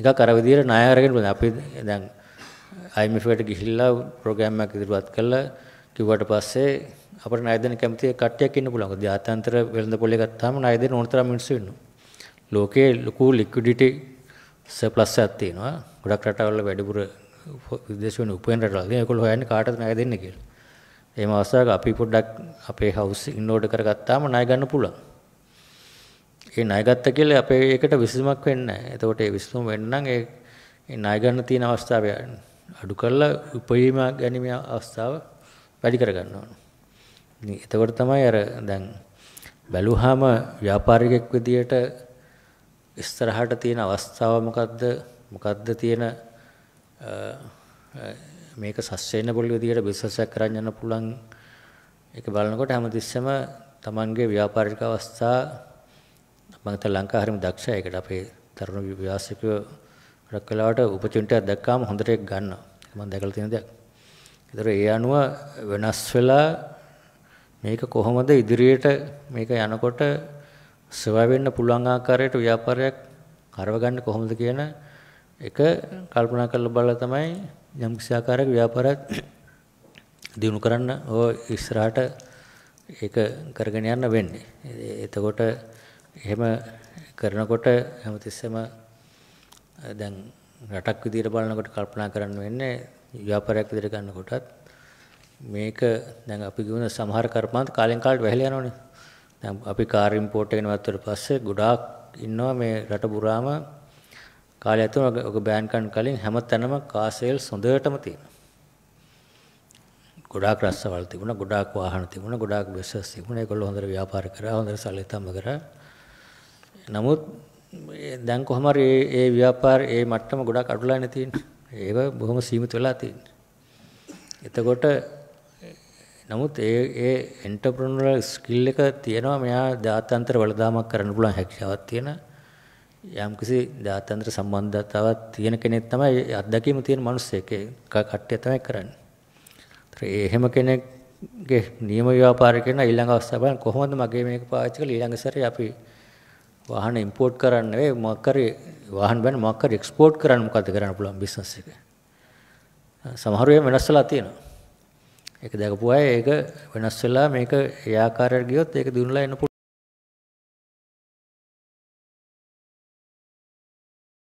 එකක් අර විදියට ණය අරගෙන අපි දැන් IMF එකට ගිහිල්ලා ප්‍රෝග්‍රෑම් එකක් ඉදිරිපත් කළා කිව්වට පස්සේ අපිට ණය දෙන්න කැමති කට්ටියක් ඉන්න පුළුවන්. ජාත්‍යන්තර වෙළඳ පොලේ ගත්තාම ණය දෙන්න ඕන තරම් මිනිස්සු ඉන්නවා. ලෝකයේ ලොකු ලික්විඩිටි සර්ප්ලස් එකක් තියෙනවා. ගොඩක් රටවල වැඩිපුර විදේශ වෙන උපයන රටවල් තියෙනවා. ඒකෝල හොයන්නේ කාටද ණය දෙන්න කියලා. එහෙම අවස්ථාවක අපි පොඩ්ඩක් අපේ හවුස් ඉන්නෝඩ් කරගත්තාම ණය ගන්න පුළුවන්. ඒ ණය ගත්ත කියලා අපේ ඒකට විසඳුමක් වෙන්නේ නැහැ. එතකොට ඒ විසඳුම වෙන්න නම් ඒ ණය ගන්න තියෙන අවස්ථාව අඩු කරලා උපයීම ගැනීම අවස්ථාව වැඩි කරගන්න ඕන. එතකොට තමයි අර දැන් බැලුවාම ව්‍යාපාරිකෙක් විදියට ඉස්සරහට තියෙන අවස්ථාව මොකද්ද? මොකද්ද තියෙන මේක සස්ටේනබල් විදියට බිස්නස් එකක් කරන්න යන්න පුළුවන් ඒක බලනකොට හැමතිස්සෙම Tamanගේ ව්‍යාපාරික අවස්ථා මම හිතන ලංකාව හරිම දක්ෂයි ඒකට අපේ තරුණ ව්‍යාසකයෝ ගොඩක් වෙලාවට ඔපචුනිටියක් දැක්කාම හොඳට ඒක ගන්නවා. මම දැකලා තියෙන දෙයක්. ඒතර ඒ අනුව වෙනස් වෙලා මේක කොහොමද ඉදිරියට මේක යනකොට සර්වයිව් වෙන්න පුළුවන් ආකාරයට ව්‍යාපාරයක් කරව ගන්න කොහොමද කියන එක කල්පනා කරලා බලලා තමයි යම් කිසි ආකාරයක ව්‍යාපාරයක් දිනු කරන්න ඕ ඉස්සරහට ඒක කරගෙන යන්න වෙන්නේ. එතකොට එහෙම කරනකොට හැමතිස්සෙම දැන් රටක් විදිහට බලනකොට කල්පනා කරන්න වෙන්නේ ව්‍යාපාරයක් විදිහට ගන්නකොටත් මේක දැන් අපි කියන සමහර කර්මාන්ත කාලෙන් කාලට වැහිලා යනවනේ. දැන් අපි කාර් ඉම්පෝට් එක නවත්තලා පස්සේ ගොඩාක් ඉන්නවා මේ රට පුරාම කාලය ඇතුළත ඔක බෑන් කරන කලින් හැමතැනම කාර් සේල්ස් හොඳටම තියෙනවා. ගොඩාක් රස්සවල් තිබුණා, ගොඩාක් වාහන තිබුණා, ගොඩාක් බිස්නස් තිබුණා. ඒගොල්ලෝ හොඳට ව්‍යාපාර කරා, හොඳට සල්ලි තම්බ කරා. නමුත් දැන් කොහොම හරි ඒ ව්‍යාපාර ඒ මට්ටම ගොඩක් අඩුලානේ තියෙන්නේ. ඒව බොහොම සීමිත වෙලා තියෙන්නේ. එතකොට නමුත් ඒ ඒ එන්ටර්ප්‍රනරල් ස්කිල් එක තියෙනවා මෙයා දාත්‍යන්තර වලදාමක් කරන්න පුළුවන් හැකියාවක් තියෙන යම්කිසි දාත්‍යන්තර සම්බන්ධතාවක් තියෙන කෙනෙක් තමයි අත්දැකීම තියෙන මිනිස්සෙක් ඒ කට්ටිය තමයි කරන්නේ. ඒ එහෙම කෙනෙක්ගේ නියම ව්‍යාපාරිකයන ඊළඟ අවස්ථාව බලන්න කොහොමද මගේ මේක පාවිච්චි කරලා ඊළඟ සැරේ අපි වාහන ඉම්පෝට් කරන්න නෙවෙයි මොකක් හරි වාහන බෑනේ මොකක් හරි එක්ස්පෝට් කරන්න මොකද්ද කරන්න පුළුවන් බිස්නස් එක. සමහර වෙලාව වෙනස් වෙලා තියෙනවා. ඒක දැකපු අය ඒක වෙනස් වෙලා මේක ඒ ආකාරයට ගියොත් ඒක දිනුලා එන්න පුළුවන්.